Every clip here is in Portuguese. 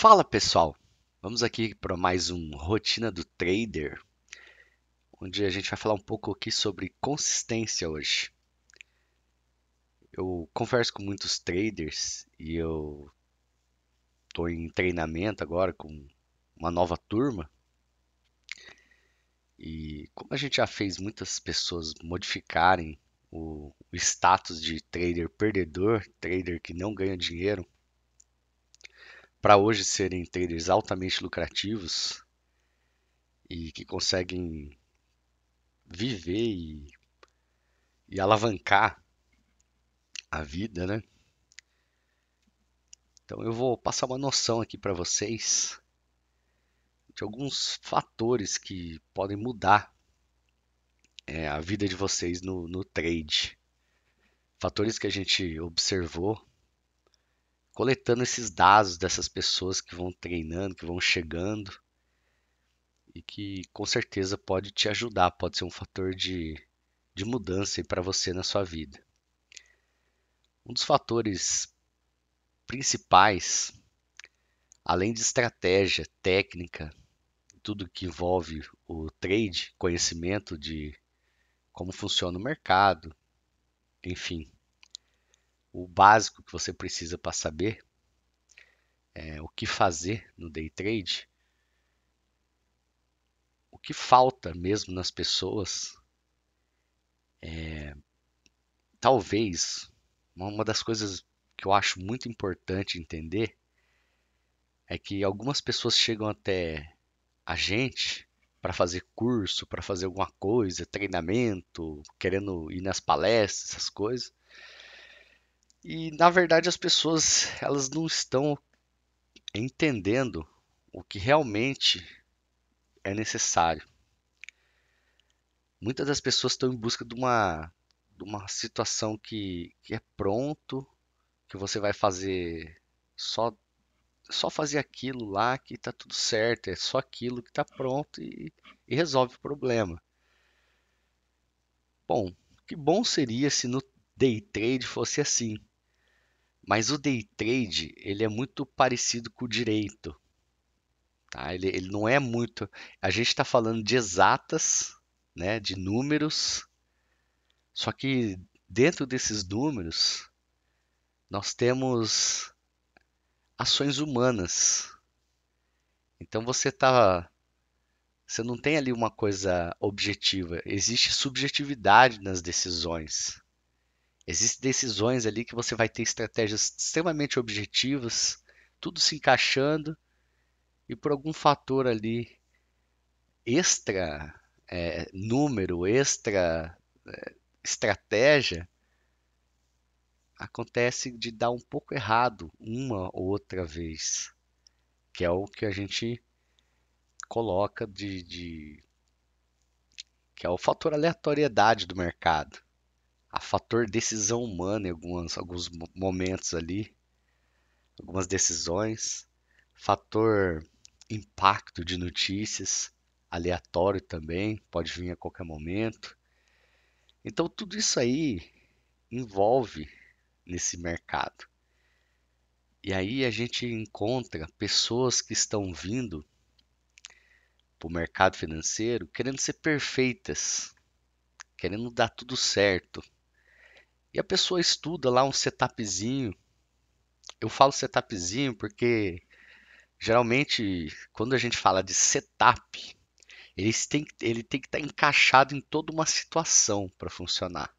Fala pessoal, vamos aqui para mais um Rotina do Trader, onde a gente vai falar um pouco aqui sobre consistência hoje. Eu converso com muitos traders e eu estou em treinamento agora com uma nova turma. E como a gente já fez muitas pessoas modificarem o status de trader perdedor, trader que não ganha dinheiro para hoje serem traders altamente lucrativos e que conseguem viver e, e alavancar a vida, né? Então eu vou passar uma noção aqui para vocês de alguns fatores que podem mudar é, a vida de vocês no, no trade. Fatores que a gente observou coletando esses dados dessas pessoas que vão treinando, que vão chegando e que com certeza pode te ajudar, pode ser um fator de, de mudança para você na sua vida. Um dos fatores principais, além de estratégia, técnica, tudo que envolve o trade, conhecimento de como funciona o mercado, enfim, o básico que você precisa para saber é, o que fazer no day trade, o que falta mesmo nas pessoas é, talvez uma das coisas que eu acho muito importante entender é que algumas pessoas chegam até a gente para fazer curso, para fazer alguma coisa, treinamento, querendo ir nas palestras, essas coisas. E na verdade as pessoas elas não estão entendendo o que realmente é necessário. Muitas das pessoas estão em busca de uma, de uma situação que, que é pronto, que você vai fazer só só fazer aquilo lá que está tudo certo, é só aquilo que está pronto e, e resolve o problema. Bom, que bom seria se no day trade fosse assim. Mas o day trade, ele é muito parecido com o direito. Tá? Ele, ele não é muito. A gente está falando de exatas, né? de números. Só que dentro desses números, nós temos ações humanas. Então você tá você não tem ali uma coisa objetiva, existe subjetividade nas decisões. Existem decisões ali que você vai ter estratégias extremamente objetivas, tudo se encaixando, e por algum fator ali extra é, número, extra é, estratégia, acontece de dar um pouco errado uma ou outra vez, que é o que a gente coloca de, de que é o fator aleatoriedade do mercado a fator decisão humana em algumas, alguns momentos ali, algumas decisões, fator impacto de notícias, aleatório também, pode vir a qualquer momento. Então tudo isso aí envolve nesse mercado. E aí a gente encontra pessoas que estão vindo para o mercado financeiro querendo ser perfeitas, querendo dar tudo certo, e a pessoa estuda lá um setupzinho. Eu falo setupzinho porque geralmente quando a gente fala de setup, ele tem, ele tem que estar tá encaixado em toda uma situação para funcionar.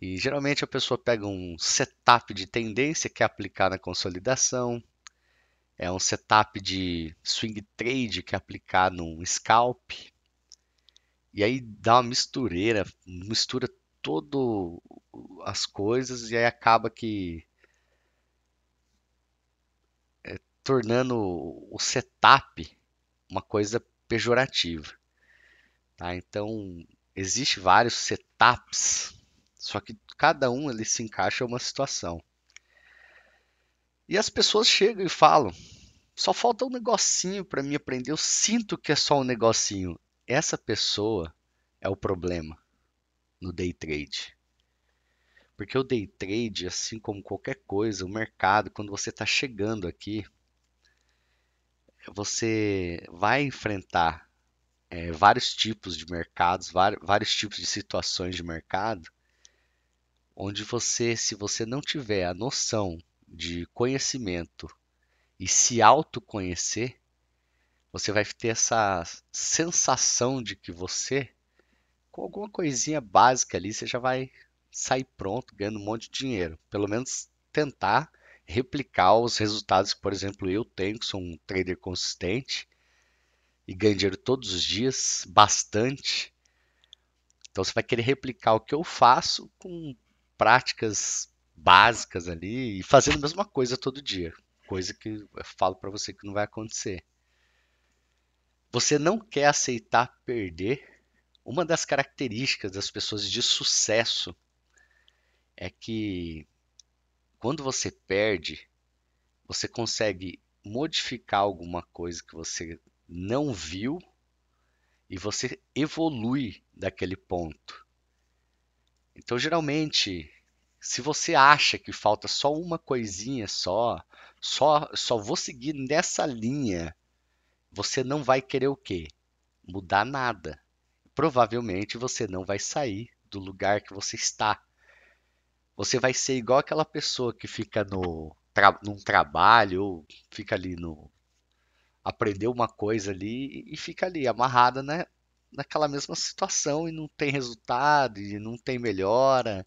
E geralmente a pessoa pega um setup de tendência que é aplicar na consolidação, é um setup de swing trade que é aplicar num scalp, e aí dá uma mistureira, mistura todo as coisas e aí acaba que é, tornando o setup uma coisa pejorativa. Tá? Então, existe vários setups, só que cada um ele se encaixa em uma situação. E as pessoas chegam e falam: só falta um negocinho para mim aprender. Eu sinto que é só um negocinho. Essa pessoa é o problema no day trade. Porque o day trade, assim como qualquer coisa, o mercado, quando você está chegando aqui, você vai enfrentar é, vários tipos de mercados, vários tipos de situações de mercado, onde você, se você não tiver a noção de conhecimento e se autoconhecer, você vai ter essa sensação de que você, com alguma coisinha básica ali, você já vai sair pronto, ganhando um monte de dinheiro. Pelo menos tentar replicar os resultados que, por exemplo, eu tenho, que sou um trader consistente e ganho dinheiro todos os dias, bastante. Então você vai querer replicar o que eu faço com práticas básicas ali e fazendo a mesma coisa todo dia, coisa que eu falo para você que não vai acontecer. Você não quer aceitar perder. Uma das características das pessoas de sucesso é que quando você perde, você consegue modificar alguma coisa que você não viu e você evolui daquele ponto. Então, geralmente, se você acha que falta só uma coisinha só, só só vou seguir nessa linha, você não vai querer o quê? Mudar nada. Provavelmente você não vai sair do lugar que você está. Você vai ser igual aquela pessoa que fica no tra, num trabalho, ou fica ali no. aprendeu uma coisa ali e, e fica ali, amarrada né, naquela mesma situação e não tem resultado, e não tem melhora,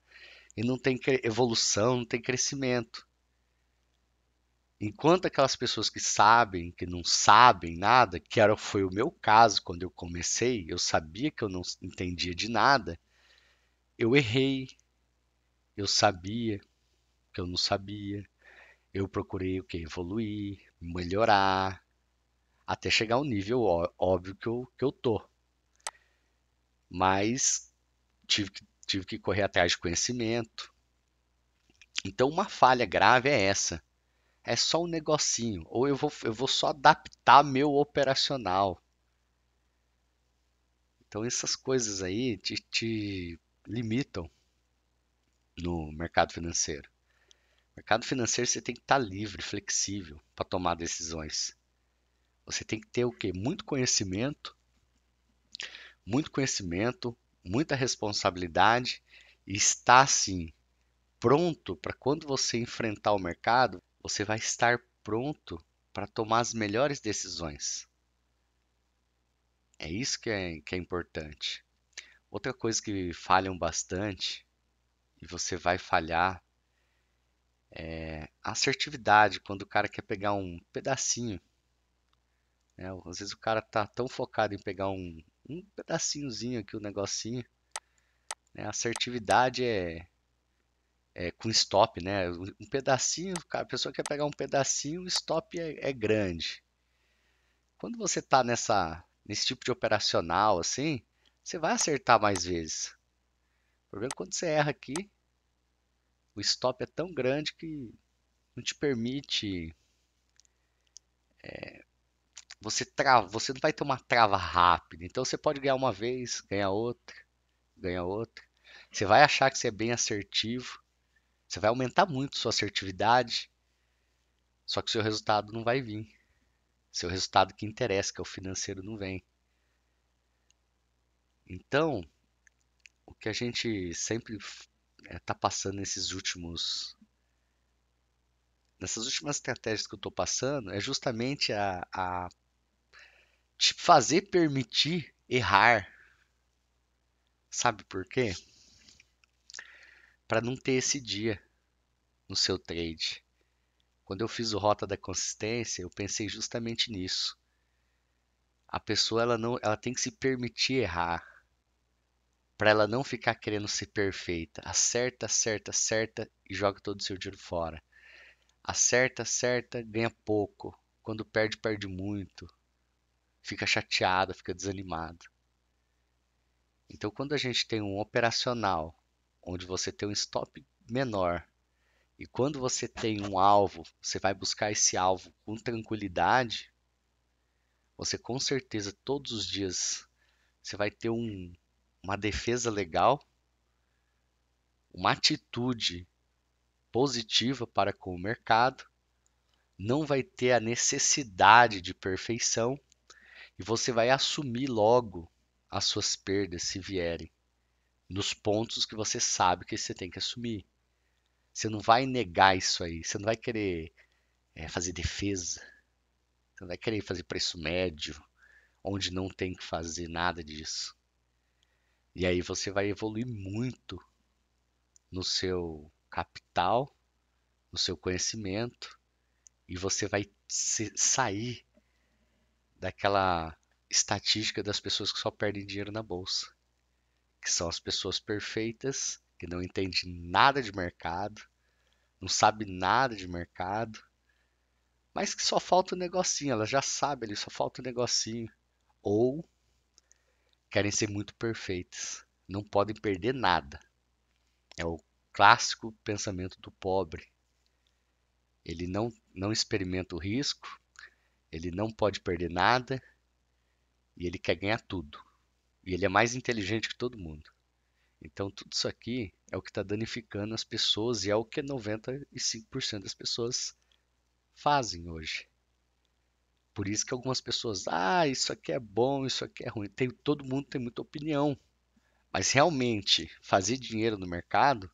e não tem evolução, não tem crescimento. Enquanto aquelas pessoas que sabem, que não sabem nada, que era, foi o meu caso quando eu comecei, eu sabia que eu não entendia de nada, eu errei, eu sabia que eu não sabia. Eu procurei o que? Evoluir, melhorar, até chegar ao nível óbvio que eu, que eu tô. Mas tive que, tive que correr atrás de conhecimento. Então, uma falha grave é essa. É só um negocinho. Ou eu vou, eu vou só adaptar meu operacional. Então, essas coisas aí te, te limitam no mercado financeiro. Mercado financeiro você tem que estar tá livre, flexível para tomar decisões. Você tem que ter o quê? Muito conhecimento, muito conhecimento, muita responsabilidade e estar assim pronto para quando você enfrentar o mercado, você vai estar pronto para tomar as melhores decisões. É isso que é, que é importante. Outra coisa que falham bastante e você vai falhar. É, assertividade, quando o cara quer pegar um pedacinho. Né? Às vezes o cara tá tão focado em pegar um, um pedacinhozinho aqui, o um negocinho. Né? Assertividade é, é com stop, né? Um pedacinho, cara, a pessoa quer pegar um pedacinho, o stop é, é grande. Quando você tá nessa, nesse tipo de operacional assim, você vai acertar mais vezes problema tá é quando você erra aqui, o stop é tão grande que não te permite. É, você trava, você não vai ter uma trava rápida. Então você pode ganhar uma vez, ganhar outra, ganhar outra. Você vai achar que você é bem assertivo. Você vai aumentar muito sua assertividade. Só que seu resultado não vai vir. Seu resultado que interessa, que é o financeiro, não vem. Então, o que a gente sempre está eh, é, passando nesses últimos. Nessas últimas estratégias que eu estou passando é justamente a, a te fazer permitir errar. Sabe por quê? Para não ter esse dia no seu trade. Quando eu fiz o Rota da Consistência, eu pensei justamente nisso. A pessoa ela não, ela tem que se permitir errar para ela não ficar querendo ser perfeita. Acerta, acerta, acerta e joga todo o seu dinheiro fora. Acerta, acerta, ganha pouco. Quando perde, perde muito. Fica chateada, fica desanimado. Então, quando a gente tem um operacional, onde você tem um stop menor, e quando você tem um alvo, você vai buscar esse alvo com tranquilidade, você com certeza todos os dias você vai ter um uma defesa legal, uma atitude positiva para com o mercado, não vai ter a necessidade de perfeição e você vai assumir logo as suas perdas se vierem nos pontos que você sabe que você tem que assumir. Você não vai negar isso aí, você não vai querer é, fazer defesa, você não vai querer fazer preço médio onde não tem que fazer nada disso. E aí você vai evoluir muito no seu capital, no seu conhecimento, e você vai sair daquela estatística das pessoas que só perdem dinheiro na bolsa, que são as pessoas perfeitas, que não entendem nada de mercado, não sabe nada de mercado, mas que só falta um negocinho, ela já sabe ali, só falta um negocinho. Ou querem ser muito perfeitas, não podem perder nada. É o clássico pensamento do pobre. Ele não, não experimenta o risco, ele não pode perder nada e ele quer ganhar tudo. E ele é mais inteligente que todo mundo. Então, tudo isso aqui é o que está danificando as pessoas e é o que 95% das pessoas fazem hoje. Por isso que algumas pessoas, ah, isso aqui é bom, isso aqui é ruim. Tem, todo mundo tem muita opinião. Mas realmente, fazer dinheiro no mercado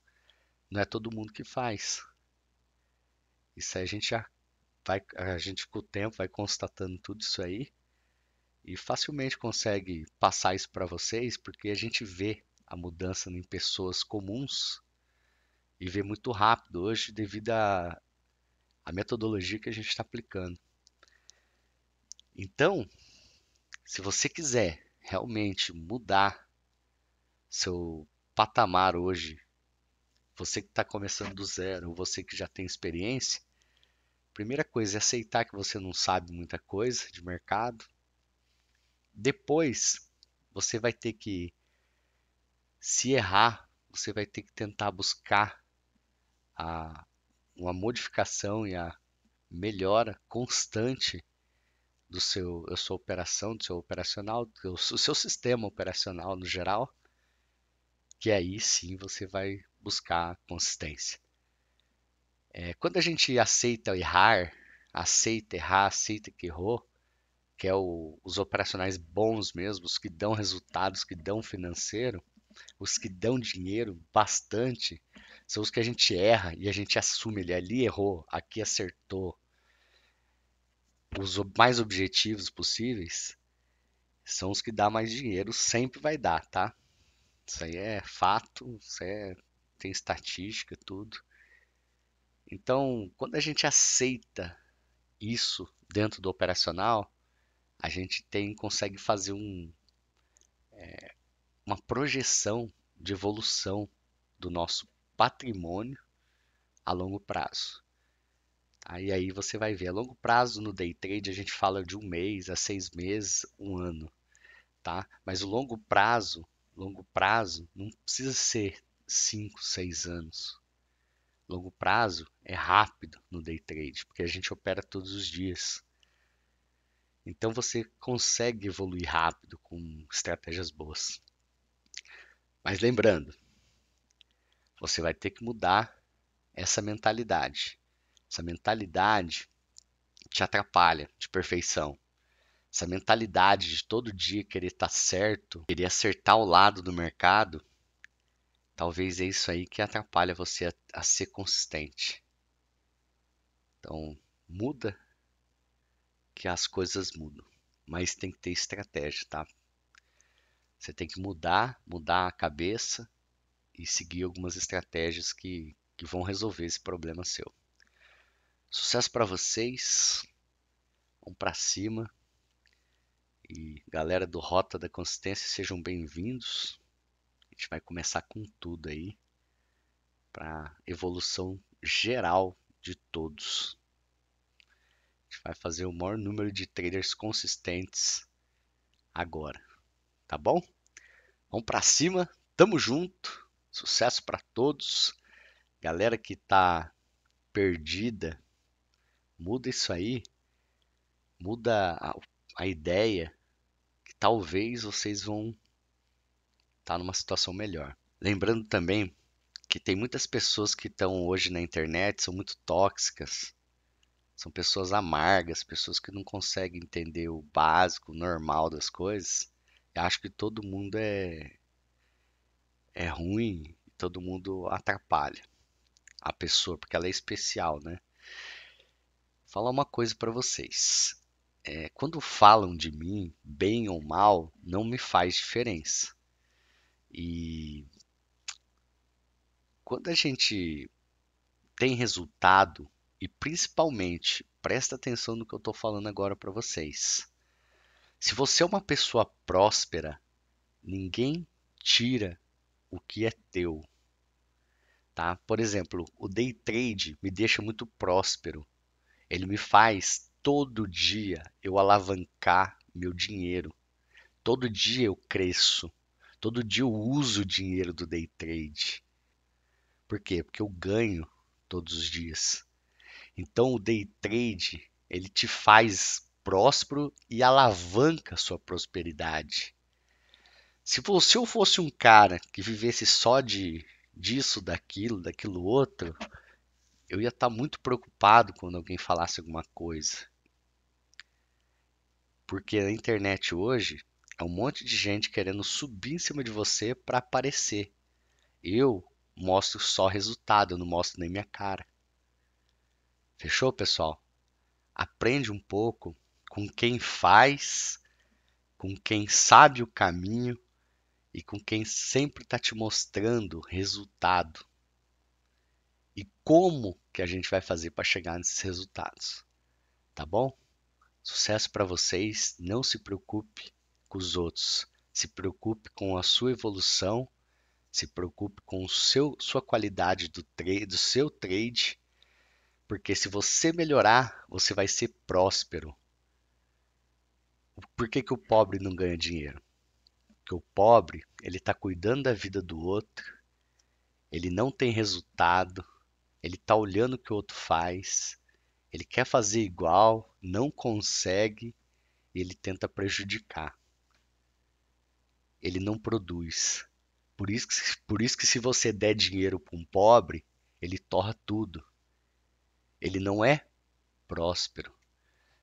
não é todo mundo que faz. Isso aí a gente já vai, a gente com o tempo vai constatando tudo isso aí e facilmente consegue passar isso para vocês, porque a gente vê a mudança em pessoas comuns e vê muito rápido hoje devido à metodologia que a gente está aplicando. Então, se você quiser realmente mudar seu patamar hoje, você que está começando do zero, você que já tem experiência, primeira coisa é aceitar que você não sabe muita coisa de mercado. Depois, você vai ter que se errar, você vai ter que tentar buscar a, uma modificação e a melhora constante do seu, eu sou operação, do seu operacional, do seu sistema operacional no geral, que aí sim você vai buscar consistência. É, quando a gente aceita errar, aceita errar, aceita que errou, que é o, os operacionais bons mesmo, os que dão resultados, que dão financeiro, os que dão dinheiro bastante, são os que a gente erra e a gente assume ele ali errou, aqui acertou, os mais objetivos possíveis são os que dá mais dinheiro, sempre vai dar, tá? Isso aí é fato, isso é, tem estatística, tudo. Então, quando a gente aceita isso dentro do operacional, a gente tem consegue fazer um, é, uma projeção de evolução do nosso patrimônio a longo prazo. Aí, aí você vai ver, a longo prazo no day trade a gente fala de um mês, a seis meses, um ano, tá? Mas o longo prazo, longo prazo não precisa ser cinco, seis anos. Longo prazo é rápido no day trade, porque a gente opera todos os dias. Então você consegue evoluir rápido com estratégias boas. Mas lembrando, você vai ter que mudar essa mentalidade essa mentalidade te atrapalha de perfeição. Essa mentalidade de todo dia querer estar tá certo, querer acertar o lado do mercado, talvez é isso aí que atrapalha você a, a ser consistente. Então, muda que as coisas mudam, mas tem que ter estratégia, tá? Você tem que mudar, mudar a cabeça e seguir algumas estratégias que, que vão resolver esse problema seu. Sucesso para vocês. Vamos para cima. E galera do Rota da Consistência, sejam bem-vindos. A gente vai começar com tudo aí para evolução geral de todos. A gente vai fazer o maior número de traders consistentes agora, tá bom? Vamos para cima, tamo junto. Sucesso para todos. Galera que tá perdida, muda isso aí, muda a, a ideia que talvez vocês vão estar tá numa situação melhor. Lembrando também que tem muitas pessoas que estão hoje na internet, são muito tóxicas, são pessoas amargas, pessoas que não conseguem entender o básico, o normal das coisas. Eu acho que todo mundo é, é ruim, todo mundo atrapalha a pessoa, porque ela é especial, né? falar uma coisa para vocês. É, quando falam de mim, bem ou mal, não me faz diferença. E quando a gente tem resultado, e principalmente, presta atenção no que eu estou falando agora para vocês. Se você é uma pessoa próspera, ninguém tira o que é teu. Tá? Por exemplo, o day trade me deixa muito próspero ele me faz todo dia eu alavancar meu dinheiro. Todo dia eu cresço. Todo dia eu uso o dinheiro do day trade. Por quê? Porque eu ganho todos os dias. Então o day trade, ele te faz próspero e alavanca sua prosperidade. Se, for, se eu fosse um cara que vivesse só de disso, daquilo, daquilo outro, eu ia estar tá muito preocupado quando alguém falasse alguma coisa. Porque na internet hoje é um monte de gente querendo subir em cima de você para aparecer. Eu mostro só resultado, eu não mostro nem minha cara. Fechou, pessoal? Aprende um pouco com quem faz, com quem sabe o caminho e com quem sempre está te mostrando resultado e como que a gente vai fazer para chegar nesses resultados. Tá bom? Sucesso para vocês. Não se preocupe com os outros. Se preocupe com a sua evolução. Se preocupe com o seu, sua qualidade do, do seu trade. Porque se você melhorar, você vai ser próspero. Por que, que o pobre não ganha dinheiro? Porque o pobre, ele está cuidando da vida do outro, ele não tem resultado, ele está olhando o que o outro faz, ele quer fazer igual, não consegue, e ele tenta prejudicar. Ele não produz. Por isso que, por isso que se você der dinheiro para um pobre, ele torra tudo. Ele não é próspero.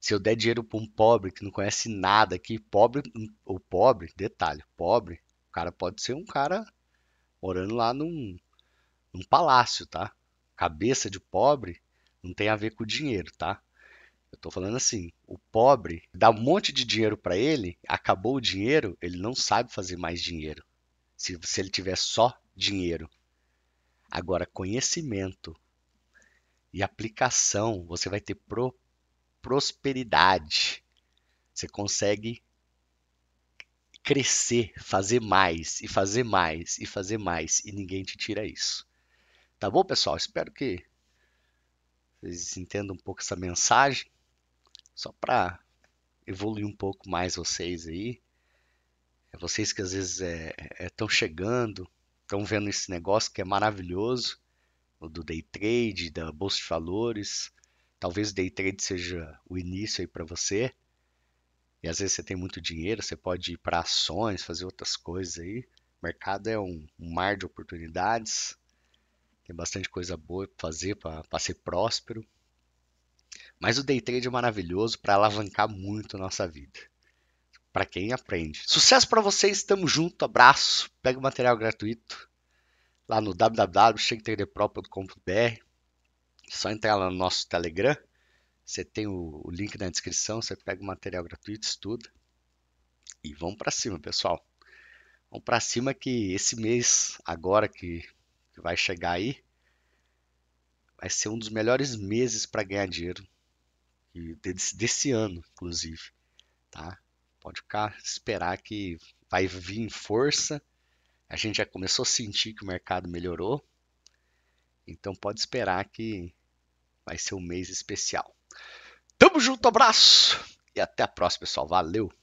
Se eu der dinheiro para um pobre que não conhece nada aqui, pobre, o pobre, detalhe, pobre, o cara pode ser um cara morando lá num, num palácio, tá? cabeça de pobre não tem a ver com o dinheiro, tá? Eu tô falando assim, o pobre dá um monte de dinheiro para ele, acabou o dinheiro, ele não sabe fazer mais dinheiro. Se, se ele tiver só dinheiro. Agora, conhecimento e aplicação, você vai ter pro, prosperidade. Você consegue crescer, fazer mais e fazer mais e fazer mais e ninguém te tira isso. Tá bom, pessoal? Espero que vocês entendam um pouco essa mensagem, só para evoluir um pouco mais vocês aí. É vocês que às vezes estão é, é, é chegando, estão vendo esse negócio que é maravilhoso, do day trade, da bolsa de valores. Talvez o day trade seja o início aí para você. E às vezes você tem muito dinheiro, você pode ir para ações, fazer outras coisas aí. O mercado é um, um mar de oportunidades. Tem bastante coisa boa para fazer para ser próspero. Mas o day trade é maravilhoso para alavancar muito nossa vida. Para quem aprende. Sucesso para vocês, tamo junto, abraço. Pega o material gratuito lá no www.checktraderpro.com.br. Só entrar lá no nosso Telegram. Você tem o, o link na descrição, você pega o material gratuito, estuda. E vamos para cima, pessoal. Vamos para cima que esse mês agora que que vai chegar aí, vai ser um dos melhores meses para ganhar dinheiro desse, desse ano, inclusive, tá? Pode ficar esperar que vai vir em força. A gente já começou a sentir que o mercado melhorou, então pode esperar que vai ser um mês especial. Tamo junto, abraço e até a próxima, pessoal. Valeu!